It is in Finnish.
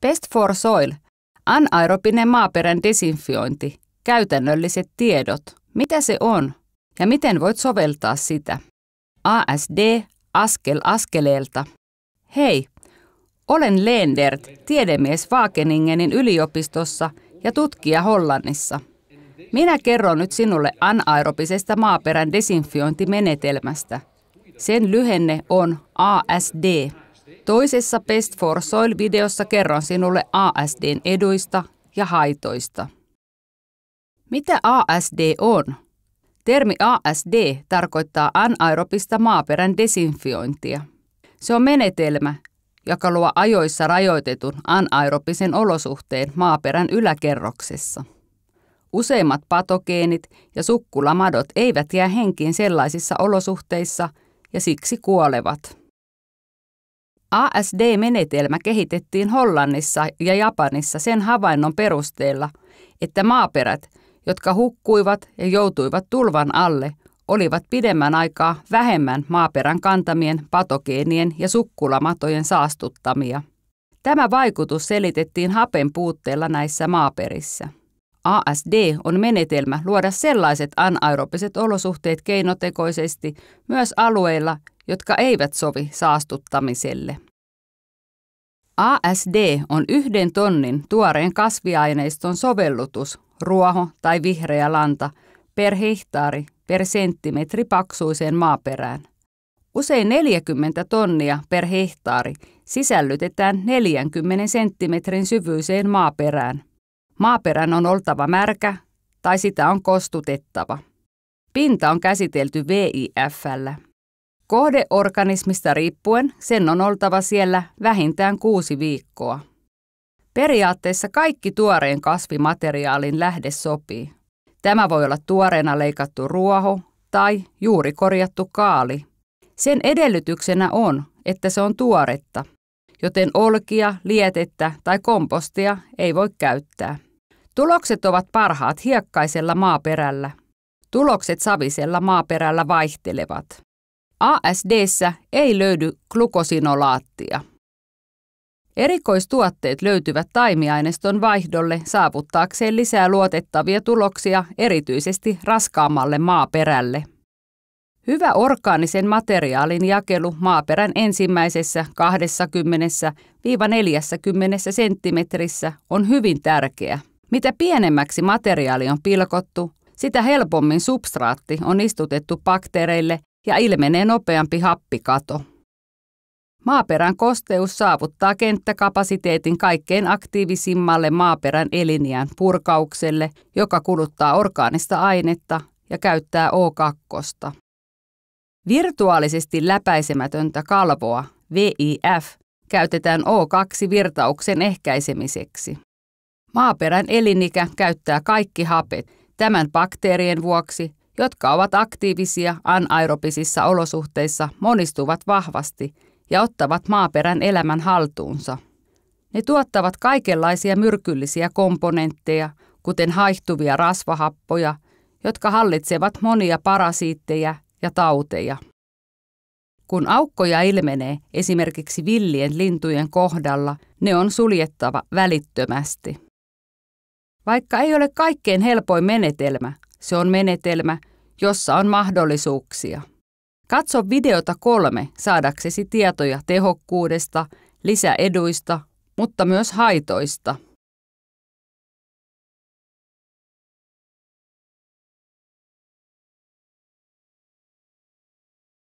Best for Soil, anaerobinen maaperän desinfiointi, käytännölliset tiedot, mitä se on ja miten voit soveltaa sitä. ASD, askel askeleelta. Hei, olen Leendert, tiedemies Wageningenin yliopistossa ja tutkija Hollannissa. Minä kerron nyt sinulle anaerobisesta maaperän desinfiointimenetelmästä. Sen lyhenne on ASD. Toisessa Best for Soil-videossa kerron sinulle ASDn eduista ja haitoista. Mitä ASD on? Termi ASD tarkoittaa anaerobista maaperän desinfiointia. Se on menetelmä, joka luo ajoissa rajoitetun anaerobisen olosuhteen maaperän yläkerroksessa. Useimmat patogeenit ja sukkulamadot eivät jää henkiin sellaisissa olosuhteissa ja siksi kuolevat. ASD-menetelmä kehitettiin Hollannissa ja Japanissa sen havainnon perusteella, että maaperät, jotka hukkuivat ja joutuivat tulvan alle, olivat pidemmän aikaa vähemmän maaperän kantamien patogeenien ja sukkulamatojen saastuttamia. Tämä vaikutus selitettiin hapen puutteella näissä maaperissä. ASD on menetelmä luoda sellaiset anaerobiset olosuhteet keinotekoisesti myös alueilla, jotka eivät sovi saastuttamiselle. ASD on yhden tonnin tuoreen kasviaineiston sovellutus, ruoho tai vihreä lanta, per hehtaari per senttimetri paksuiseen maaperään. Usein 40 tonnia per hehtaari sisällytetään 40 senttimetrin syvyiseen maaperään. Maaperän on oltava märkä tai sitä on kostutettava. Pinta on käsitelty VIFllä. Kohdeorganismista riippuen sen on oltava siellä vähintään kuusi viikkoa. Periaatteessa kaikki tuoreen kasvimateriaalin lähde sopii. Tämä voi olla tuoreena leikattu ruoho tai juuri korjattu kaali. Sen edellytyksenä on, että se on tuoretta, joten olkia, lietettä tai kompostia ei voi käyttää. Tulokset ovat parhaat hiekkaisella maaperällä. Tulokset savisella maaperällä vaihtelevat. ASDssä ei löydy glukosinolaattia. Erikoistuotteet löytyvät taimiaineston vaihdolle saavuttaakseen lisää luotettavia tuloksia erityisesti raskaammalle maaperälle. Hyvä orgaanisen materiaalin jakelu maaperän ensimmäisessä 20-40 senttimetrissä on hyvin tärkeä. Mitä pienemmäksi materiaali on pilkottu, sitä helpommin substraatti on istutettu bakteereille ja ilmenee nopeampi happikato. Maaperän kosteus saavuttaa kenttäkapasiteetin kaikkein aktiivisimmalle maaperän eliniän purkaukselle, joka kuluttaa orgaanista ainetta ja käyttää O2. Virtuaalisesti läpäisemätöntä kalvoa, VIF, käytetään O2-virtauksen ehkäisemiseksi. Maaperän elinikä käyttää kaikki hapet. Tämän bakteerien vuoksi jotka ovat aktiivisia anaerobisissa olosuhteissa, monistuvat vahvasti ja ottavat maaperän elämän haltuunsa. Ne tuottavat kaikenlaisia myrkyllisiä komponentteja, kuten haihtuvia rasvahappoja, jotka hallitsevat monia parasiitteja ja tauteja. Kun aukkoja ilmenee esimerkiksi villien lintujen kohdalla, ne on suljettava välittömästi. Vaikka ei ole kaikkein helpoin menetelmä, se on menetelmä, jossa on mahdollisuuksia. Katso videota kolme saadaksesi tietoja tehokkuudesta, lisäeduista, mutta myös haitoista.